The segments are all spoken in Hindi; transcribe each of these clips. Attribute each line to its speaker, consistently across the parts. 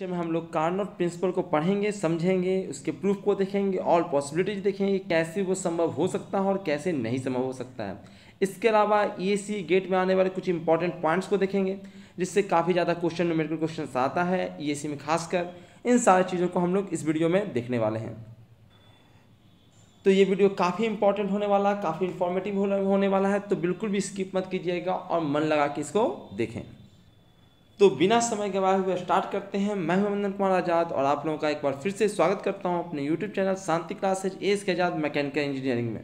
Speaker 1: लेक्चर में हम लोग कानून और प्रिंसिपल को पढ़ेंगे समझेंगे उसके प्रूफ को देखेंगे और पॉसिबिलिटीज देखेंगे कैसे वो संभव हो सकता है और कैसे नहीं संभव हो सकता है इसके अलावा ई सी गेट में आने वाले कुछ इंपॉर्टेंट पॉइंट्स को देखेंगे जिससे काफ़ी ज़्यादा क्वेश्चन मेडिकल क्वेश्चन आता है ई e सी में खासकर इन सारी चीज़ों को हम लोग इस वीडियो में देखने वाले हैं तो ये वीडियो काफ़ी इंपॉर्टेंट होने वाला है काफ़ी इन्फॉर्मेटिव होने वाला है तो बिल्कुल भी स्किप मत कीजिएगा और मन लगा के इसको देखें तो बिना समय गवाए हुए स्टार्ट करते हैं मैं हूं अभिनंदन कुमार आज़ाद और आप लोगों का एक बार फिर से स्वागत करता हूं अपने YouTube channel Shanti classes S K Azad mechanical engineering में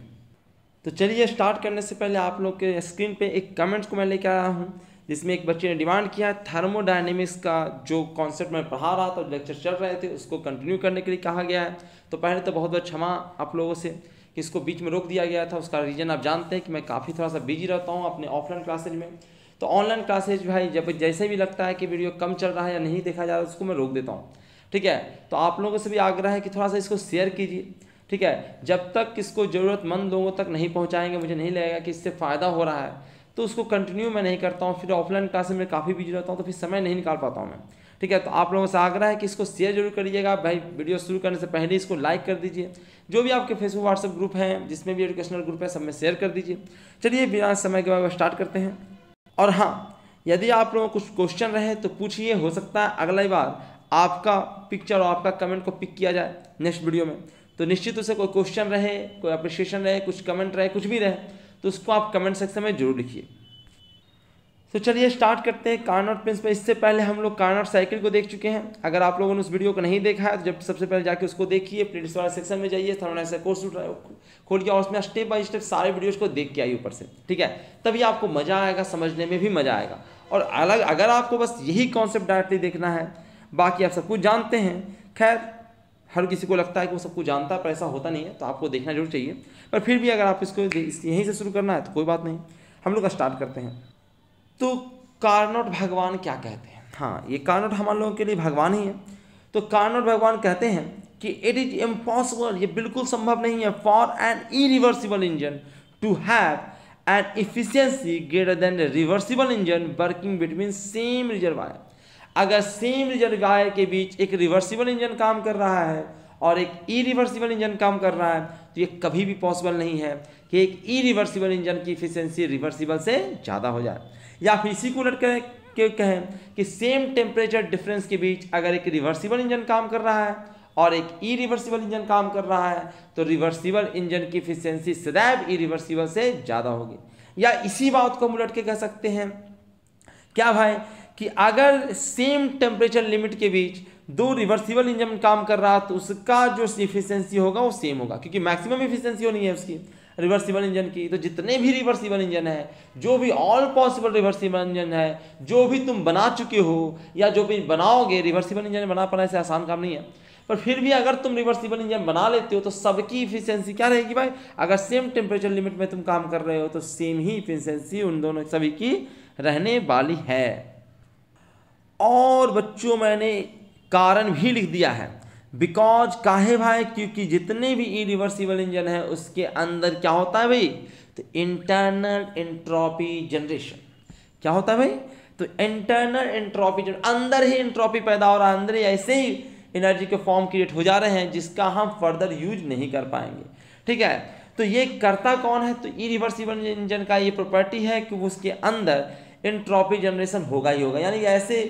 Speaker 1: तो चलिए स्टार्ट करने से पहले आप लोग के स्क्रीन पे एक कमेंट्स को मैं लेकर आया हूँ जिसमें एक बच्चे ने डिमांड किया थर्मोडाइनेमिक्स का जो कॉन्सेप्ट मैं पढ़ा रहा था लेक्चर चल रहे थे उसको कंटिन्यू करने के लिए कहा गया है तो पहले तो बहुत बहुत क्षमा आप लोगों से कि इसको बीच में रोक दिया गया था उसका रीज़न आप जानते हैं कि मैं काफ़ी थोड़ा सा बिजी रहता हूँ अपने ऑफलाइन क्लासेज में तो ऑनलाइन क्लासेज भाई जब जैसे भी लगता है कि वीडियो कम चल रहा है या नहीं देखा जा रहा उसको मैं रोक देता हूँ ठीक है तो आप लोगों से भी आग्रह है कि थोड़ा सा इसको शेयर कीजिए ठीक है जब तक इसको ज़रूरतमंद लोगों तक नहीं पहुँचाएंगे मुझे नहीं लगेगा कि इससे फ़ायदा हो रहा है तो उसको कंटिन्यू मैं नहीं करता हूँ फिर ऑफलाइन क्लासेज में काफ़ी बिजी रहता हूँ तो फिर समय नहीं निकाल पाता हूँ मैं ठीक है तो आप लोगों से आग्रह है कि इसको शेयर जरूर करिएगा भाई वीडियो शुरू करने से पहले इसको लाइक कर दीजिए जो भी आपके फेसबुक व्हाट्सएप ग्रुप हैं जिसमें भी एजुकेशनल ग्रुप है सब में शेयर कर दीजिए चलिए बिना समय के बाद स्टार्ट करते हैं और हाँ यदि आप लोगों को कुछ क्वेश्चन रहे तो पूछिए हो सकता है अगली बार आपका पिक्चर और आपका कमेंट को पिक किया जाए नेक्स्ट वीडियो में तो निश्चित रूप से कोई क्वेश्चन रहे कोई अप्रिशिएशन रहे कुछ कमेंट रहे कुछ भी रहे तो उसको आप कमेंट सेक्शन में जरूर लिखिए तो चलिए स्टार्ट करते हैं कार्नर प्रिंस में इससे पहले हम लोग कार्नर साइकिल को देख चुके हैं अगर आप लोगों ने उस वीडियो को नहीं देखा है तो जब सबसे पहले जाके उसको देखिए प्लेलिस्ट वाला सेक्शन में जाइए ऐसा कोर्स खोल के और उसमें स्टेप बाय स्टेप सारे वीडियोज़ को देख के आइए ऊपर से ठीक है तभी आपको मज़ा आएगा समझने में भी मज़ा आएगा और अलग अगर आपको बस यही कॉन्सेप्ट डायरेक्टली देखना है बाकी आप सब कुछ जानते हैं खैर हर किसी को लगता है कि वो सब कुछ जानता है पर ऐसा होता नहीं है तो आपको देखना जरूर चाहिए पर फिर भी अगर आप इसको यहीं से शुरू करना है तो कोई बात नहीं हम लोग स्टार्ट करते हैं तो कार्नोट भगवान क्या कहते हैं हाँ ये कार्नोट हमारे लोगों के लिए भगवान ही है तो कार्नोट भगवान कहते हैं कि इट इज इम्पॉसिबल ये बिल्कुल संभव नहीं है for an irreversible engine to have an efficiency greater than reversible engine working between same reservoir अगर सेम रिजर्वायर के बीच एक रिवर्सिबल इंजन काम कर रहा है और एक ई रिवर्सिबल इंजन काम कर रहा है तो ये कभी भी पॉसिबल नहीं है कि एक ई रिवर्सिबल इंजन की इफिशियंसी रिवर्सिबल से ज़्यादा हो जाए या फिर इसी को उलट के कहें कि सेम टेम्परेचर डिफरेंस के बीच अगर एक रिवर्सिबल इंजन काम कर रहा है और एक ई रिवर्सिबल इंजन काम कर रहा है तो रिवर्सिबल इंजन की इफिशियंसी सदैव ई रिवर्सिबल से ज़्यादा होगी या इसी बात को हम उलट के कह सकते हैं क्या भाई कि अगर सेम टेम्परेचर लिमिट के बीच दो रिवर्सिबल इंजन काम कर रहा है तो उसका जो इफिशियंसी होगा वो सेम होगा क्योंकि मैक्सिमम इफिशियंसी होनी है उसकी रिवर्सिबल इंजन की तो जितने भी रिवर्सिबल इंजन है जो भी ऑल पॉसिबल रिवर्सिबल इंजन है जो भी तुम बना चुके हो या जो भी बनाओगे रिवर्सिबल इंजन बना पाना ऐसे आसान काम नहीं है पर फिर भी अगर तुम रिवर्सिबल इंजन बना लेते हो तो सबकी इफिशियंसी क्या रहेगी भाई अगर सेम टेम्परेचर लिमिट में तुम काम कर रहे हो तो सेम ही इफिशियंसी उन दोनों सभी की रहने वाली है और बच्चों मैंने कारण भी लिख दिया है बिकॉज काहे भाई क्योंकि जितने भी इरिवर्सिबल इंजन है उसके अंदर क्या होता है भाई तो इंटरनल एंट्रॉपी जनरेशन क्या होता है भाई तो इंटरनल एंट्रॉपी अंदर ही एंट्रॉपी पैदा हो रहा है अंदर ही ऐसे ही एनर्जी के फॉर्म क्रिएट हो जा रहे हैं जिसका हम फर्दर यूज नहीं कर पाएंगे ठीक है तो ये करता कौन है तो ई रिवर्सिबल इंजन का ये प्रॉपर्टी है कि उसके अंदर इंट्रॉपी जनरेशन होगा ही होगा यानी ऐसे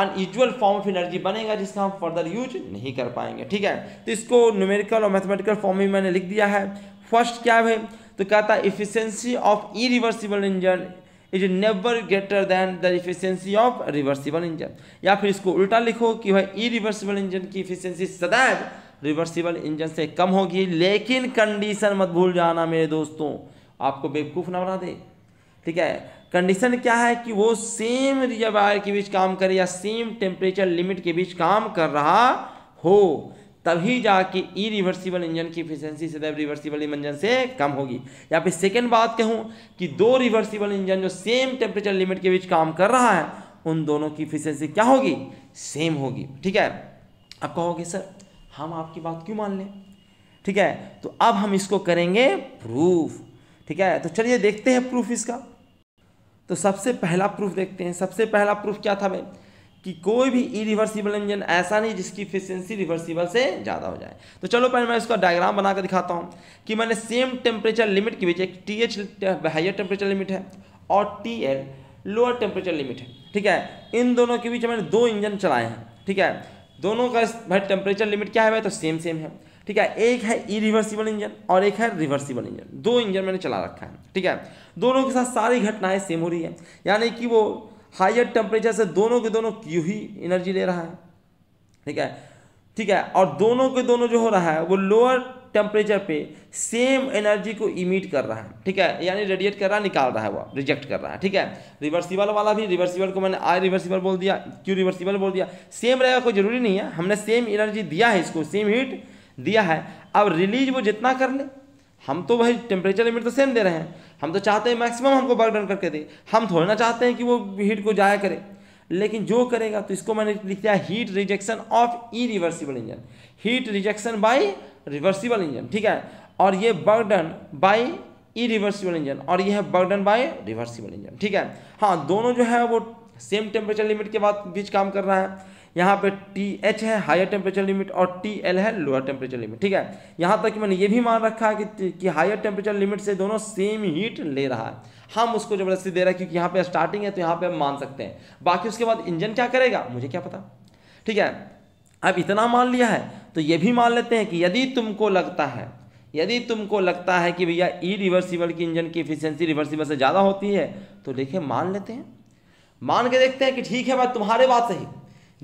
Speaker 1: अनयूजल फॉर्म ऑफ एनर्जी बनेगा जिसका हम फर्दर यूज नहीं कर पाएंगे ठीक है तो इसको न्यूमेरिकल और मैथमेटिकल फॉर्म में मैंने लिख दिया है फर्स्ट क्या है तो कहता है efficiency of irreversible engine is never greater than the efficiency of reversible engine या फिर इसको उल्टा लिखो कि भाई ई रिवर्सिबल इंजन की इफिशियंसी सदैव रिवर्सिबल इंजन से कम होगी लेकिन कंडीशन मत भूल जाना मेरे दोस्तों आपको बेवकूफ़ ना बना दे ठीक है कंडीशन क्या है कि वो सेम रिजर्वायर के बीच काम करे या सेम टेम्परेचर लिमिट के बीच काम कर रहा हो तभी जाके ई रिवर्सिबल इंजन की इफिशियंसी सदैव रिवर्सिबल इंजन से कम होगी या फिर सेकेंड बात कहूँ कि दो रिवर्सिबल इंजन जो सेम टेम्परेचर लिमिट के बीच काम कर रहा है उन दोनों की इफिशियंसी क्या होगी सेम होगी ठीक है अब कहोगे सर हम आपकी बात क्यों मान लें ठीक है तो अब हम इसको करेंगे प्रूफ ठीक है तो चलिए देखते हैं प्रूफ इसका तो सबसे पहला प्रूफ देखते हैं सबसे पहला प्रूफ क्या था भाई कि कोई भी इरिवर्सिबल इंजन ऐसा नहीं जिसकी इफिशियंसी रिवर्सिबल से ज़्यादा हो जाए तो चलो पहले मैं इसका डायग्राम बनाकर दिखाता हूँ कि मैंने सेम टेम्परेचर लिमिट के बीच एक T H higher temperature limit है और T L lower temperature limit है ठीक है इन दोनों के बीच मैंने दो इंजन चलाए हैं ठीक है दोनों का भाई टेम्परेचर लिमिट क्या है भाई तो सेम सेम है ठीक है एक है ई रिवर्सिबल इंजन और एक है रिवर्सिबल इंजन दो इंजन मैंने चला रखा है ठीक है दोनों के साथ सारी घटनाएं सेम हो रही है यानी कि वो हाइयर टेम्परेचर से दोनों के दोनों क्यू ही एनर्जी ले रहा है ठीक है ठीक है और दोनों के दोनों जो हो रहा है वो लोअर टेम्परेचर पे सेम एनर्जी को इमिट कर रहा है ठीक है यानी रेडिएट कर रहा है निकाल रहा है वो रिजेक्ट कर रहा है ठीक है रिवर्सिबल वाला भी रिवर्सिबल को मैंने आई रिवर्सिबल बोल दिया क्यू रिवर्सिबल बोल दिया सेम रहेगा कोई जरूरी नहीं है हमने सेम एनर्जी दिया है इसको सेम हीट दिया है अब रिलीज वो जितना कर ले हम तो भाई टेम्परेचर लिमिट तो सेम दे रहे हैं हम तो चाहते हैं मैक्सिमम हमको वर्क डन करके दे हम थोड़ा ना चाहते हैं कि वो हीट को जाया करे लेकिन जो करेगा तो इसको मैंने लिख दिया heat rejection of irreversible engine heat rejection by reversible engine ठीक है और ये work done by irreversible engine और ये है बर्डन बाय रिवर्सिबल इंजन ठीक है हाँ दोनों जो है वो सेम टेम्परेचर लिमिट के बाद बीच काम कर रहा है यहाँ पे टी एच है हायर टेम्परेचर लिमिट और टी एल है लोअर टेम्परेचर लिमिट ठीक है यहाँ तक कि मैंने ये भी मान रखा है कि कि हायर टेम्परेचर लिमिट से दोनों सेम हीट ले रहा है हम उसको जबरदस्ती दे रहे हैं क्योंकि यहाँ पे स्टार्टिंग है तो यहाँ पे हम मान सकते हैं बाकी उसके बाद इंजन क्या करेगा मुझे क्या पता ठीक है अब इतना मान लिया है तो ये भी मान लेते हैं कि यदि तुमको लगता है यदि तुमको लगता है कि भैया ई रिवर्सिबल की इंजन की इफिशियंसी रिवर्सिबल से ज़्यादा होती है तो देखिए मान लेते हैं मान के देखते हैं कि ठीक है भाई तुम्हारे बात सही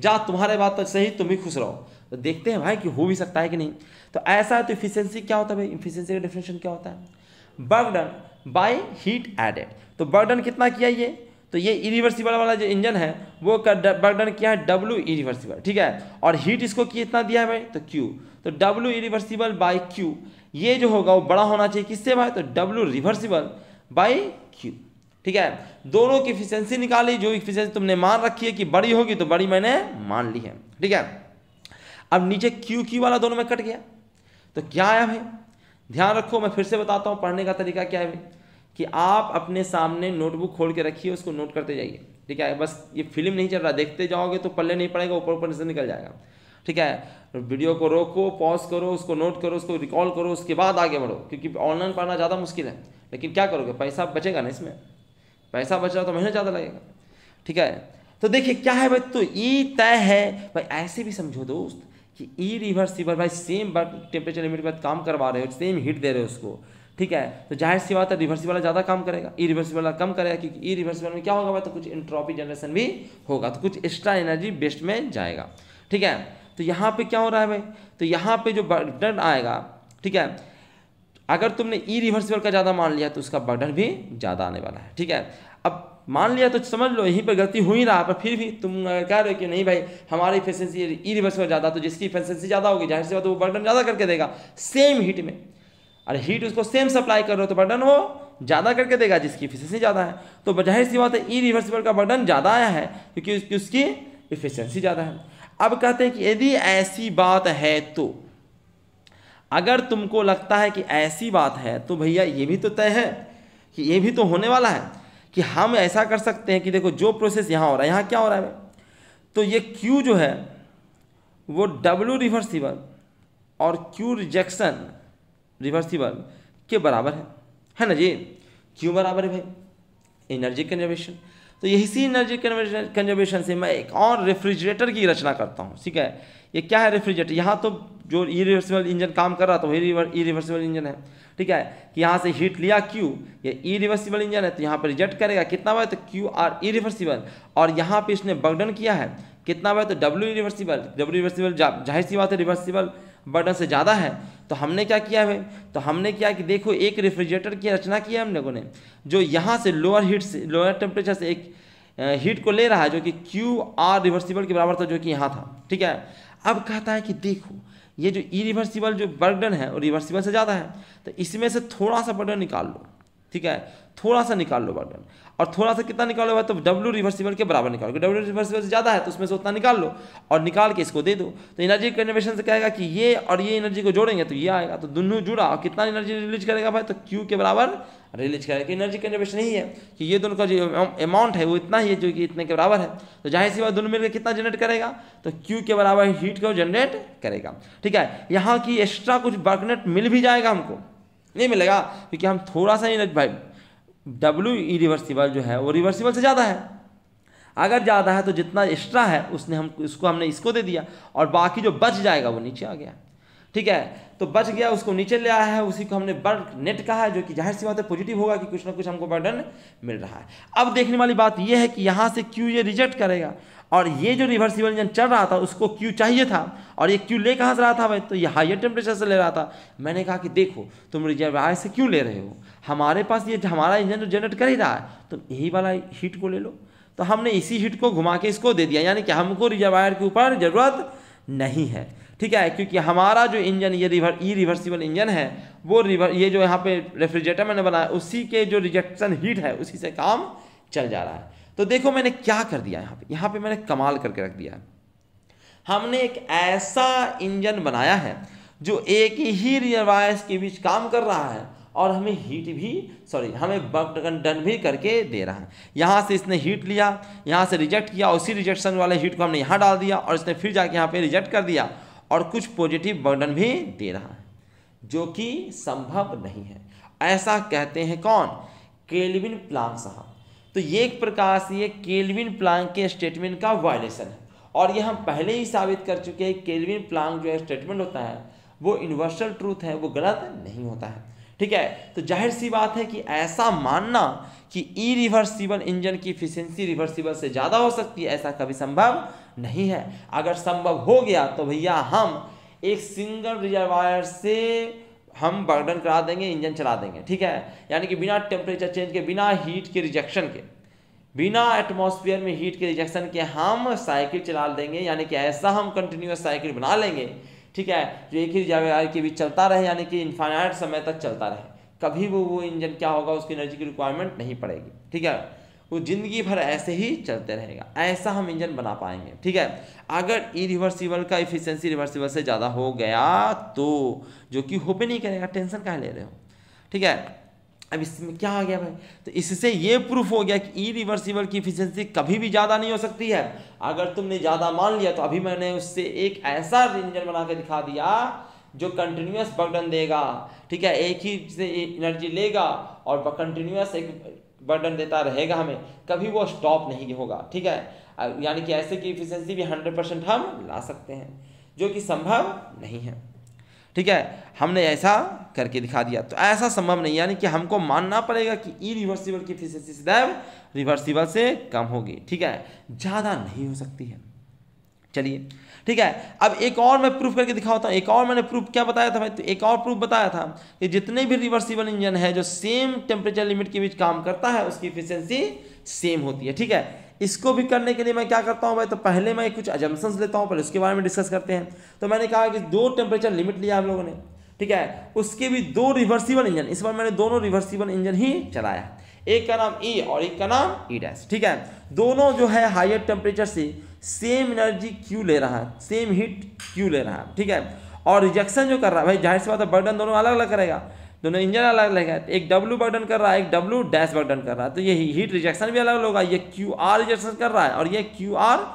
Speaker 1: जा तुम्हारे बात तो सही तुम ही खुश रहो तो देखते हैं भाई कि हो भी सकता है कि नहीं तो ऐसा है तो इफिशियंसी क्या होता है भाई इफिशियंसी का डिफिनेशन क्या होता है बर्गडन बाय हीट एडेड तो बर्गडन कितना किया ये तो ये इरिवर्सिबल वाला जो इंजन है वो बर्गडन किया है डब्ल्यू इरिवर्सिबल ठीक है और हीट इसको कितना दिया है भाई तो क्यू तो डब्ल्यू इरिवर्सिबल बाई क्यू ये जो होगा वो बड़ा होना चाहिए किससे भाई तो डब्ल्यू रिवर्सिबल बाई क्यू ठीक है दोनों की इफिशियंसी निकाली जो इफिशियंसी तुमने मान रखी है कि बड़ी होगी तो बड़ी मैंने मान ली है ठीक है अब नीचे क्यू क्यू वाला दोनों में कट गया तो क्या आया भाई ध्यान रखो मैं फिर से बताता हूँ पढ़ने का तरीका क्या है भाई कि आप अपने सामने नोटबुक खोल के रखिए उसको नोट करते जाइए ठीक है बस ये फिल्म नहीं चल रहा देखते जाओगे तो पल्ले नहीं पड़ेगा ऊपर ऊपर से निकल जाएगा ठीक है वीडियो को रोको पॉज करो उसको नोट करो उसको रिकॉल करो उसके बाद आगे बढ़ो क्योंकि ऑनलाइन पढ़ना ज़्यादा मुश्किल है लेकिन क्या करोगे पैसा बचेगा ना इसमें पैसा बच रहा तो महीना ज़्यादा लगेगा ठीक है तो देखिए क्या है भाई तो ई तय है भाई ऐसे भी समझो दोस्त कि ई रिवर्सिबल भाई सेम वर्क टेम्परेचर लिमिट के बाद काम करवा रहे हो सेम हीट दे रहे हो उसको ठीक है तो जाहिर सी बात है रिवर्स वाला ज़्यादा काम करेगा ई रिवर्स वाला कम करेगा क्योंकि ई रिवर्स में क्या होगा भाई तो कुछ इंट्रॉपी जनरेशन भी होगा तो कुछ एक्स्ट्रा एनर्जी वेस्ट में जाएगा ठीक है तो यहाँ पे क्या हो रहा है भाई तो यहाँ पे जो बर्डन आएगा ठीक है अगर तुमने ई रिवर्सिबल का ज़्यादा मान लिया तो उसका बर्डन भी ज़्यादा आने वाला है ठीक है अब मान लिया तो समझ लो यहीं पर गलती हो ही रहा पर फिर भी तुम अगर कह रहे हो कि नहीं भाई हमारी इफिशेंसी ई रिवर्सिबल ज़्यादा तो जिसकी इफिशेंसी ज़्यादा होगी जाहिर सी बात वो बर्डन ज़्यादा करके देगा सेम हीट में अरे हीट उसको सेम सप्लाई कर रहे हो तो बर्डन वो ज़्यादा करके देगा जिसकी इफिशेंसी ज़्यादा है तो जाहिर सी बात है ई रिवर्सिबल का बर्डन ज़्यादा आया है क्योंकि उसकी इफिशेंसी ज़्यादा है अब कहते हैं कि यदि ऐसी बात है तो अगर तुमको लगता है कि ऐसी बात है तो भैया ये भी तो तय है कि ये भी तो होने वाला है कि हम ऐसा कर सकते हैं कि देखो जो प्रोसेस यहाँ हो रहा है यहाँ क्या हो रहा है तो ये क्यू जो है वो डब्ल्यू रिवर्सिबल और क्यू रिजेक्शन रिवर्सिबल के बराबर है है ना जी क्यों बराबर है भाई एनर्जी कंजर्वेशन तो यही एनर्जी कंजर्वेशन से मैं एक और रेफ्रिजरेटर की रचना करता हूँ ठीक है ये क्या है रेफ्रिजरेटर यहाँ तो जो ई रिवर्सिबल इंजन काम कर रहा था वही इरिवर्सिबल रिवर्सिबल इंजन है ठीक है कि यहाँ से हीट लिया क्यू ये इरिवर्सिबल रिवर्सिबल इंजन है तो यहाँ पर रिजेक्ट करेगा कितना बार तो क्यू आर इरिवर्सिबल रिवर्सिबल और यहाँ पे इसने बगडन किया है कितना हुआ तो डब्ल्यू रिवर्सिबल डब्ल्यू रिवर्सिबल जाहिर सी बात है रिवर्सिबल बर्डन से ज़्यादा है तो हमने क्या किया है तो हमने क्या कि देखो एक रेफ्रिजरेटर की रचना की है हम लोगों ने जो यहाँ से लोअर हीट से लोअर टेम्परेचर से एक हीट को ले रहा है जो कि क्यू आर रिवर्सिबल के बराबर था जो कि यहाँ था ठीक है अब कहता है कि देखो ये जो ई e रिवर्सिबल जो बर्डन है वो रिवर्सिबल से ज़्यादा है तो इसमें से थोड़ा सा बर्डन निकाल लो ठीक है थोड़ा सा निकाल लो बर्डन और थोड़ा सा कितना निकालो भाई तो डब्ल्यू रिवर्सिबल के बराबर निकालो डब्ल्यू रिवर्सिबल से ज़्यादा है तो उसमें से उतना निकाल लो और निकाल के इसको दे दो तो एनर्जी कन्वर्शन से कहेगा कि ये और ये एनर्जी को जोड़ेंगे तो ये आएगा तो दोनों जुड़ा और कितना एनर्जी रिलीज करेगा भाई तो क्यू के बराबर रिलीज करेगा एनर्जी कंजर्वेशन यही है कि ये दोनों का जो अमाउंट है वो इतना ही है जो कि इतने के बराबर है तो जाहिर सी बात दोनों मिलकर कितना जनरेट करेगा तो क्यू के बराबर हीट को जनरेट करेगा ठीक है यहाँ की एक्स्ट्रा कुछ बर्कनेट मिल भी जाएगा हमको नहीं मिलेगा क्योंकि हम थोड़ा सा ही भाई डब्ल्यू ई रिवर्सिबल जो है वो रिवर्सिबल से ज़्यादा है अगर ज़्यादा है तो जितना एक्स्ट्रा है उसने हम उसको हमने इसको दे दिया और बाकी जो बच जाएगा वो नीचे आ गया ठीक है तो बच गया उसको नीचे ले आया है उसी को हमने बर्क नेट कहा है जो कि जाहिर सी बात है पॉजिटिव होगा कि कुछ ना कुछ हमको बर्डन मिल रहा है अब देखने वाली बात यह है कि यहाँ से क्यों ये रिजेक्ट करेगा और ये जो रिवर्सिबल इंजन चल रहा था उसको क्यू चाहिए था और ये क्यू ले कहाँ से रहा था भाई तो ये हाइयर टेम्परेचर से ले रहा था मैंने कहा कि देखो तुम रिजर्वायर से क्यों ले रहे हो हमारे पास ये हमारा इंजन जो जनरेट कर ही रहा है तुम तो यही वाला हीट को ले लो तो हमने इसी हीट को घुमा के इसको दे दिया यानी कि हमको रिजर्वायर के ऊपर ज़रूरत नहीं है ठीक है क्योंकि हमारा जो इंजन ये रिवर ई रिवर्सिबल इंजन है वो रिवर ये जो यहाँ पे रेफ्रिजरेटर मैंने बनाया उसी के जो रिजेक्शन हीट है उसी से काम चल जा रहा है तो देखो मैंने क्या कर दिया यहाँ पे यहाँ पे मैंने कमाल करके रख दिया है हमने एक ऐसा इंजन बनाया है जो एक ही रिवायस के बीच काम कर रहा है और हमें हीट भी सॉरी हमें बग डन भी करके दे रहा है यहाँ से इसने हीट लिया यहाँ से रिजेक्ट किया उसी रिजेक्शन वाले हीट को हमने यहाँ डाल दिया और इसने फिर जाके यहाँ पे रिजेक्ट कर दिया और कुछ पॉजिटिव बर्डन भी दे रहा है जो कि संभव नहीं है ऐसा कहते हैं कौन केलविन प्लांक साहब तो ये एक प्रकार से ये केल्विन प्लांग के स्टेटमेंट का वायलेशन है और ये हम पहले ही साबित कर चुके हैं केल्विन प्लांग जो है स्टेटमेंट होता है वो यूनिवर्सल ट्रूथ है वो गलत नहीं होता है ठीक है तो जाहिर सी बात है कि ऐसा मानना कि ई रिवर्सिबल इंजन की इफिशेंसी रिवर्सिबल से ज़्यादा हो सकती है ऐसा कभी संभव नहीं है अगर संभव हो गया तो भैया हम एक सिंगल रिजर्वायर से हम बर्डन करा देंगे इंजन चला देंगे ठीक है यानी कि बिना टेम्परेचर चेंज के बिना हीट के रिजेक्शन के बिना एटमॉस्फेयर में हीट के रिजेक्शन के हम साइकिल चला देंगे यानी कि ऐसा हम कंटिन्यूस साइकिल बना लेंगे ठीक है जो एक ही जगह के बीच चलता रहे यानी कि इन्फाइनाइट समय तक चलता रहे कभी वो वो इंजन क्या होगा उसकी एनर्जी की रिक्वायरमेंट नहीं पड़ेगी ठीक है वो ज़िंदगी भर ऐसे ही चलते रहेगा ऐसा हम इंजन बना पाएंगे ठीक है अगर ई रिवर्सिबल का इफिशियंसी रिवर्सिबल से ज़्यादा हो गया तो जो कि हो पे नहीं करेगा टेंशन कहाँ ले रहे हो ठीक है अब इसमें क्या आ गया भाई तो इससे ये प्रूफ हो गया कि ई रिवर्सिबल की इफिशियंसी कभी भी ज़्यादा नहीं हो सकती है अगर तुमने ज़्यादा मान लिया तो अभी मैंने उससे एक ऐसा इंजन बना के दिखा दिया जो कंटिन्यूस बर्डन देगा ठीक है एक ही से एनर्जी लेगा और कंटिन्यूस एक बर्डन देता रहेगा हमें कभी वो स्टॉप नहीं होगा ठीक है यानी कि ऐसे की इफिशियंसी भी हंड्रेड परसेंट हम ला सकते हैं जो कि संभव नहीं है ठीक है हमने ऐसा करके दिखा दिया तो ऐसा संभव नहीं यानी कि हमको मानना पड़ेगा कि ई रिवर्सिबल की इफिशेंसी सदैव रिवर्सिबल से कम होगी ठीक है ज़्यादा नहीं हो सकती है चलिए ठीक है अब एक और मैं प्रूफ करके दिखाता हूँ एक और मैंने प्रूफ क्या बताया था भाई तो एक और प्रूफ बताया था कि जितने भी रिवर्सिबल इंजन है जो सेम टेम्परेचर लिमिट के बीच काम करता है उसकी इफिशियंसी सेम होती है ठीक है इसको भी करने के लिए मैं क्या करता हूँ भाई तो पहले मैं कुछ एजम्पन्स लेता हूँ पहले उसके बारे में डिस्कस करते हैं तो मैंने कहा कि दो टेम्परेचर लिमिट लिया हम लोगों ने ठीक है उसके भी दो रिवर्सिबल इंजन इस बार मैंने दोनों रिवर्सिबल इंजन ही चलाया एक का नाम ई e और एक का नाम ई e डैश ठीक है दोनों जो है हाइयर टेम्परेचर से सेम एनर्जी क्यू ले रहा है सेम हीट क्यू ले रहा है ठीक है और रिजेक्शन जो कर रहा है भाई जाहिर सी बात है बर्डन दोनों अलग अलग करेगा दोनों इंजन अलग अलग है एक डब्ल्यू बर्डन कर रहा है एक डब्ल्यू डैश बर्डन कर रहा है तो ये हीट रिजेक्शन भी अलग अलग होगा ये क्यू आर रिजेक्शन कर रहा है और ये क्यू आर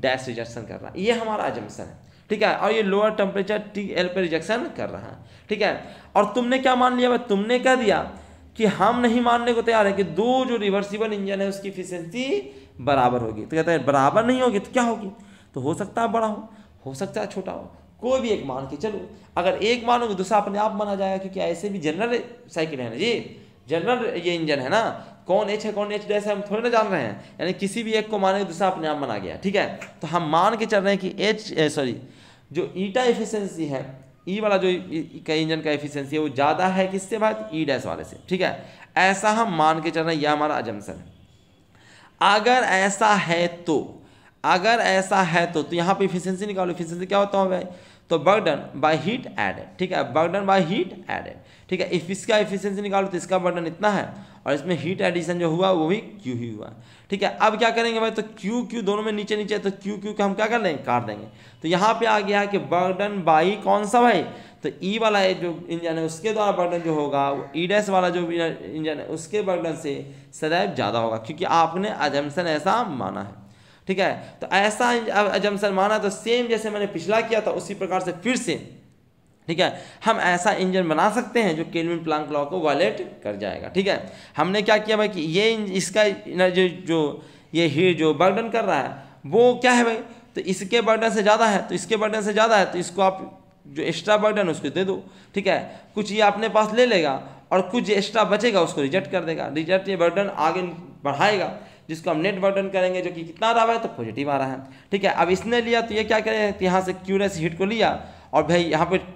Speaker 1: डैश रिजेक्शन कर रहा है ये हमारा एजम्सन है ठीक है और ये लोअर टेम्परेचर टी एल पर रिजेक्शन कर रहा है ठीक है और तुमने क्या मान लिया भाई तुमने कह दिया कि हम नहीं मानने को तैयार है कि दो जो रिवर्सिबल इंजन है उसकी इफिशेंसी बराबर होगी तो कहता है बराबर नहीं होगी तो क्या होगी तो हो सकता है बड़ा हो हो सकता है छोटा हो कोई भी एक मान के चलो अगर एक मानोगे दूसरा अपने आप माना जाएगा क्योंकि ऐसे भी जनरल साइकिल है ना जी जनरल ये इंजन है ना कौन एच है कौन एच डैश है हम थोड़े ना जान रहे हैं यानी किसी भी एक को मानेंगे दूसरा अपने आप माना गया ठीक है तो हम मान के चल रहे हैं कि एच सॉरी जो ईटा एफिशिएंसी है ई e वाला जो e, e, का इंजन का एफिशिएंसी है वो ज़्यादा है किससे बात ई डैश वाले से ठीक है ऐसा हम मान के चल रहे हैं यह हमारा अजम्पन है अगर ऐसा है तो अगर ऐसा है तो तो यहाँ पे इफिशियंसी निकालो इफिशियंसी क्या होता है भाई तो बर्डन बाय हीट एडेड ठीक है बर्डन बाय हीट एडेड ठीक है इफ इसका इफिशियंसी निकालो तो इसका बर्डन इतना है और इसमें हीट एडिशन जो हुआ वो भी क्यू ही हुआ ठीक है अब क्या करेंगे भाई तो क्यू क्यू दोनों में नीचे नीचे तो क्यू क्यू का हम क्या कर लेंगे काट देंगे तो यहाँ पे आ गया है कि बर्डन बाई कौन सा भाई तो ई e वाला जो इंजन है उसके द्वारा बर्डन जो होगा ई डैश वाला जो इंजन है उसके बर्डन से सदैव ज़्यादा होगा क्योंकि आपने अजम्सन ऐसा माना है ठीक है तो ऐसा अजम्सन माना तो सेम जैसे मैंने पिछला किया था उसी प्रकार से फिर से ठीक है हम ऐसा इंजन बना सकते हैं जो केलविन प्लांक लॉ को वायलेट कर जाएगा ठीक है हमने क्या किया भाई कि ये इसका जो, जो ये ही जो बर्डन कर रहा है वो क्या है भाई तो इसके बर्डन से ज़्यादा है तो इसके बर्डन से ज़्यादा है तो इसको आप जो एक्स्ट्रा बर्डन उसको दे दो ठीक है कुछ ये अपने पास ले लेगा और कुछ एक्स्ट्रा बचेगा उसको रिजेक्ट कर देगा रिजेक्ट ये बर्डन आगे बढ़ाएगा जिसको हम नेट बर्डन करेंगे जो कि कितना आ रहा है तो पॉजिटिव आ रहा है ठीक है अब इसने लिया तो ये क्या करें तो यहाँ से क्यूरेस हिट को लिया और भाई यहाँ पर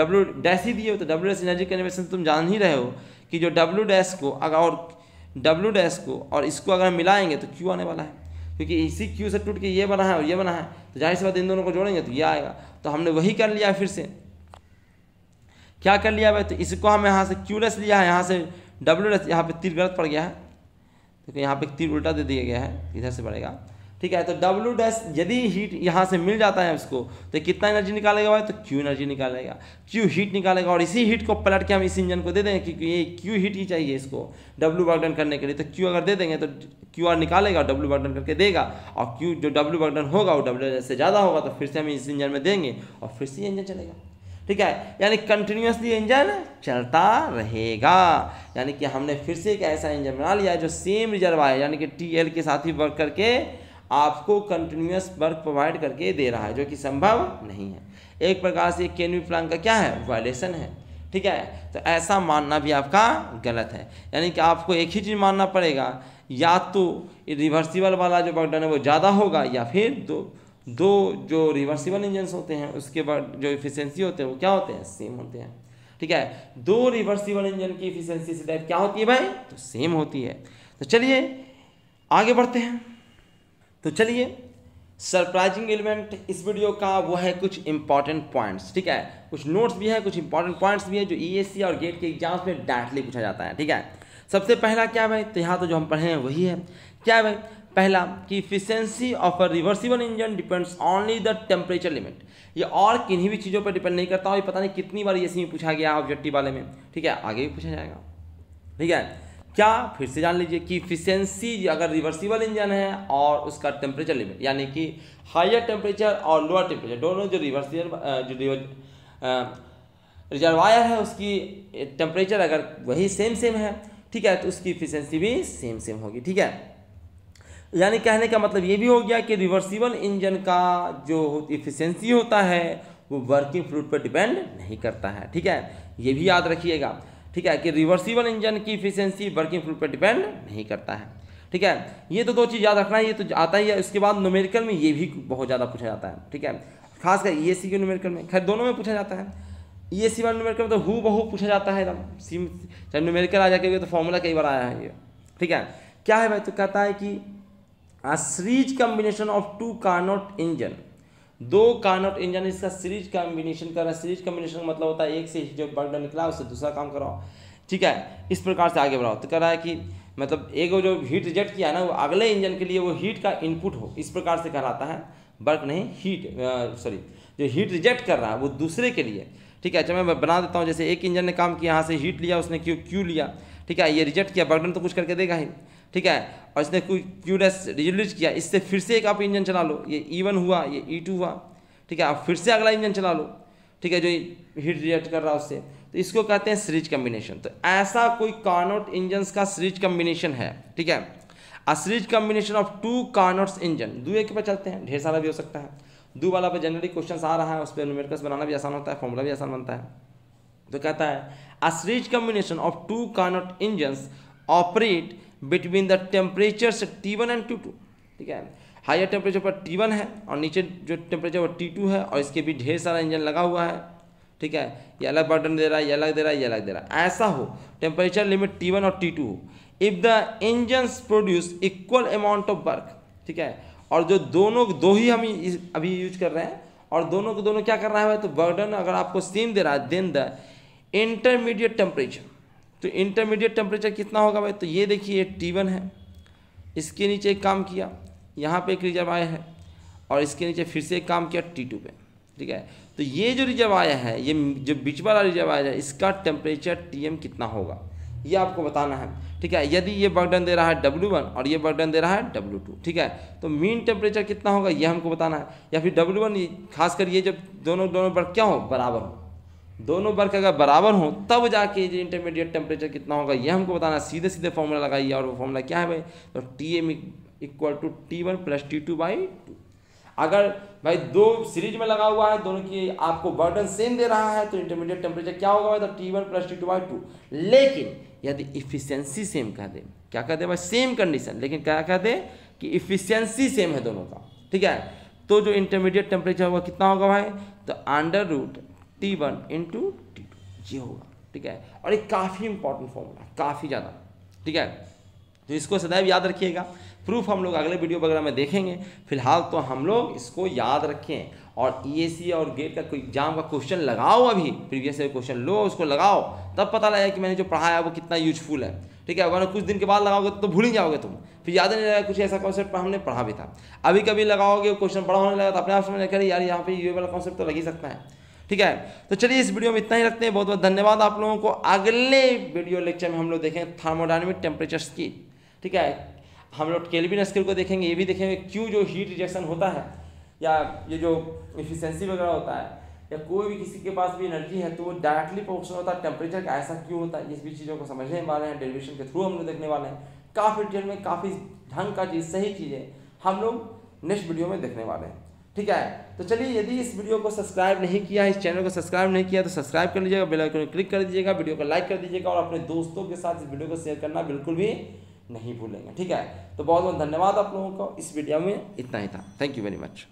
Speaker 1: डब्ल्यू डैश ही दिए हो तो डब्ल्यू डैश एनर्जी कन्वर्सन तुम जान ही रहे हो कि जो डब्ल्यू डैश को अगर और डब्ल्यू डैश को और इसको अगर मिलाएंगे तो क्यू आने वाला है क्योंकि इसी क्यू से टूट के ये बना है और ये बना है तो जाहिर सी बात इन दोनों को जोड़ेंगे तो ये आएगा तो हमने वही कर लिया फिर से क्या कर लिया भाई तो इसको हम यहाँ से क्यू लेस लिया है यहाँ से डब्ल्यू लेस यहाँ पर तीर गलत पड़ गया है तो यहाँ पर तीर उल्टा दे दिया गया है इधर से पड़ेगा ठीक है तो W डैश यदि हीट यहाँ से मिल जाता है उसको तो कितना एनर्जी निकालेगा भाई तो Q एनर्जी निकालेगा Q हीट निकालेगा और इसी हीट को पलट के हम इस इंजन को दे देंगे क्योंकि ये Q हीट ही चाहिए इसको W वर्क डन करने के लिए तो Q अगर दे देंगे तो क्यू आर निकालेगा और डब्ल्यू वर्क डन करके देगा और क्यू जो डब्ल्यू वर्क डन होगा वो डब्ल्यू से ज़्यादा होगा तो फिर से हम इस इंजन में देंगे और फिर से इंजन चलेगा ठीक है यानी कंटिन्यूसली इंजन चलता रहेगा यानी कि हमने फिर से एक ऐसा इंजन बना लिया जो सेम रिजर्व है यानी कि टी एल के साथ ही वर्क करके आपको कंटिन्यूस वर्क प्रोवाइड करके दे रहा है जो कि संभव नहीं है एक प्रकार से केनवी प्लान का क्या है वायलेशन है ठीक है तो ऐसा मानना भी आपका गलत है यानी कि आपको एक ही चीज़ मानना पड़ेगा या तो रिवर्सिबल वाला जो वर्कडन है वो ज़्यादा होगा या फिर दो दो जो रिवर्सिबल इंजन होते हैं उसके बाद जो इफिशेंसी होते हैं वो क्या होते हैं सेम होते हैं ठीक है दो रिवर्सिबल इंजन की इफिशेंसी से क्या होती है भाई तो सेम होती है तो चलिए आगे बढ़ते हैं तो चलिए सरप्राइजिंग एलिमेंट इस वीडियो का वो है कुछ इंपॉर्टेंट पॉइंट्स ठीक है कुछ नोट्स भी है कुछ इंपॉर्टेंट पॉइंट्स भी है जो ई e और गेट के एग्जाम्स में डायरेक्टली पूछा जाता है ठीक है सबसे पहला क्या भाई तो यहाँ तो जो हम पढ़े हैं वही है क्या भाई पहला कि efficiency of a reversible engine depends only the temperature limit ये और किन्हीं भी चीज़ों पर डिपेंड नहीं करता और ये पता नहीं कितनी बार ये e सी पूछा गया ऑब्जेक्टिव वाले में ठीक है आगे भी पूछा जाएगा ठीक है क्या फिर से जान लीजिए कि इफिशेंसी अगर रिवर्सिबल इंजन है और उसका टेम्परेचर लिमिट यानी कि हायर टेम्परेचर और लोअर टेम्परेचर दोनों जो रिवर्सिबल जो रिजर्वायर है उसकी टेम्परेचर अगर वही सेम सेम है ठीक है तो उसकी इफिशेंसी भी सेम सेम होगी ठीक है यानी कहने का मतलब ये भी हो गया कि रिवर्सिबल इंजन का जो इफिशेंसी होता है वो वर्किंग फ्लूड पर डिपेंड नहीं करता है ठीक है ये भी याद रखिएगा ठीक है कि रिवर्सिबल इंजन की इफिशियंसी वर्किंग फ्लूड पर डिपेंड नहीं करता है ठीक है ये तो दो चीज़ याद रखना है ये तो आता ही है उसके बाद नोमेरिकल में ये भी बहुत ज़्यादा पूछा जाता है ठीक है खासकर ई e एस सी के नोमेरिकल में खैर दोनों में पूछा जाता है E S C one numerical में तो हु बहु पूछा जाता है एकदम सीम चाहे नोमेरिकल आ जाके तो फॉर्मूला कई बार आया है ये ठीक है क्या है भाई तो कहता है कि series combination of two Carnot engine दो कानोट इंजन इसका सीरीज कॉम्बिनेशन कर रहा है सीरीज कॉम्बिनेशन का मतलब होता है एक से जो बर्डर निकला उससे दूसरा काम कराओ ठीक है इस प्रकार से आगे बढ़ाओ तो कह रहा है कि मतलब एक जो हीट रिजेक्ट किया ना वो अगले इंजन के लिए वो हीट का इनपुट हो इस प्रकार से कहलाता है बर्क नहीं हीट सॉरी जो हीट रिजेक्ट कर रहा है वो दूसरे के लिए ठीक है अच्छा मैं बना देता हूँ जैसे एक इंजन ने काम किया यहाँ से हीट लिया उसने क्यों क्यों लिया ठीक है ये रिजेक्ट किया बर्डन तो कुछ करके देगा ही ठीक है और इसने क्यू डैश रिजोल्यूट किया इससे फिर से एक आप इंजन चला लो ये ई e वन हुआ ये ई e टू हुआ ठीक है आप फिर से अगला इंजन चला लो ठीक है जो हीट रिएक्ट कर रहा है उससे तो इसको कहते हैं सीरीज कम्बिनेशन तो ऐसा कोई कार्नोट इंजन्स का सीरीज कम्बिनेशन है ठीक है series combination of two Carnot's engine दो एक पर चलते हैं ढेर सारा भी हो सकता है दो वाला पर जनरली क्वेश्चन आ रहा है उस पर न्यूमेरिकल्स बनाना भी आसान होता है फॉर्मूला भी आसान बनता है तो कहता है a series combination of two Carnot engine operate between the temperature T one and T two ठीक है हायर टेम्परेचर पर टी वन है और नीचे जो टेम्परेचर वो टी टू है और इसके भी ढेर सारा इंजन लगा हुआ है ठीक है ये अलग बटन दे रहा है ये अलग दे रहा है ये अलग दे रहा है ऐसा हो टेम्परेचर लिमिट टी वन और टी टू हो if the engine produce equal amount of work ठीक है और जो दोनों दो ही हम अभी यूज कर रहे हैं और दोनों को दोनों क्या कर रहा है तो बर्डन अगर आपको सेम दे रहा है देन द इंटरमीडिएट टेम्परेचर तो इंटरमीडिएट टेम्परेचर कितना होगा भाई तो ये देखिए टी वन है इसके नीचे एक काम किया यहाँ पे एक रिजर्व आया है और इसके नीचे फिर से एक काम किया टी टू पे ठीक है तो ये जो रिजर्व आया है ये जो बीच वाला रिजर्व आया है इसका टेम्परेचर टी कितना होगा ये आपको बताना है ठीक है यदि ये बर्डन दे रहा है डब्ल्यू वन और ये बर्डन दे रहा है W2 टू ठीक है तो मीन टेम्परेचर कितना होगा ये हमको बताना है या फिर डब्ल्यू वन खासकर ये जब दोनों दोनों बर्ड क्या हो बराबर हो दोनों वर्क अगर बराबर हो तब जाके ये इंटरमीडिएट टेम्परेचर कितना होगा ये हमको बताना सीधे सीधे फॉर्मूला लगाइए और वो फॉर्मूला क्या है भाई तो T M equal to T one plus T two by two अगर भाई दो सीरीज में लगा हुआ है दोनों की आपको बर्डन सेम दे रहा है तो इंटरमीडिएट टेम्परेचर क्या होगा भाई तो T one plus T two by two लेकिन यदि इफिशियंसी सेम कह दे क्या कह दे भाई सेम कंडीशन लेकिन क्या कह दे कि इफिशियंसी सेम है दोनों का ठीक है तो जो इंटरमीडिएट टेम्परेचर होगा कितना होगा भाई तो under root T one into T two ये होगा ठीक है और ये काफ़ी इंपॉर्टेंट फॉर्मूला है काफ़ी ज़्यादा ठीक है तो इसको सदैव याद रखिएगा प्रूफ हम लोग अगले वीडियो वगैरह में देखेंगे फिलहाल तो हम लोग इसको याद रखें और ई e और गेट का कोई एग्जाम का क्वेश्चन लगाओ अभी प्रीवियस ईयर क्वेश्चन लो उसको लगाओ तब पता लगेगा कि मैंने जो पढ़ाया वो कितना यूजफुल है ठीक है वरना कुछ दिन के बाद लगाओगे तो भूल ही जाओगे तुम फिर याद नहीं रहेगा कुछ ऐसा कॉन्सेप्ट हमने पढ़ा भी था अभी कभी लगाओगे क्वेश्चन बड़ा होने लगा तो अपने आप समझ लगा यार यहाँ पे ये वाला कॉन्सेप्ट तो लग ही सकता है ठीक है तो चलिए इस वीडियो में इतना ही रखते हैं बहुत बहुत धन्यवाद आप लोगों को अगले वीडियो लेक्चर में हम लोग देखेंगे थर्मोडाइनमिक टेम्परेचर्स की ठीक है हम लोग केल्विन स्केल को देखेंगे ये भी देखेंगे क्यों जो हीट रिजेक्शन होता है या ये जो इफिशेंसी वगैरह होता है या कोई भी किसी के पास भी एनर्जी है तो वो डायरेक्टली प्रोपोर्शन होता है टेम्परेचर का ऐसा क्यों होता है ये भी चीज़ों को समझने वाले हैं डेरिवेशन के थ्रू हम लोग देखने वाले हैं काफ़ी डिटेल में काफ़ी ढंग का चीज़ सही चीज़ है हम लोग नेक्स्ट वीडियो में देखने वाले हैं ठीक है तो चलिए यदि इस वीडियो को सब्सक्राइब नहीं किया इस चैनल को सब्सक्राइब नहीं किया तो सब्सक्राइब कर लीजिएगा बेल आइकन क्लिक कर दीजिएगा वीडियो को लाइक कर दीजिएगा और अपने दोस्तों के साथ इस वीडियो को शेयर करना बिल्कुल भी नहीं भूलेंगे ठीक है तो बहुत बहुत धन्यवाद आप लोगों को इस वीडियो में इतना ही था थैंक यू वेरी मच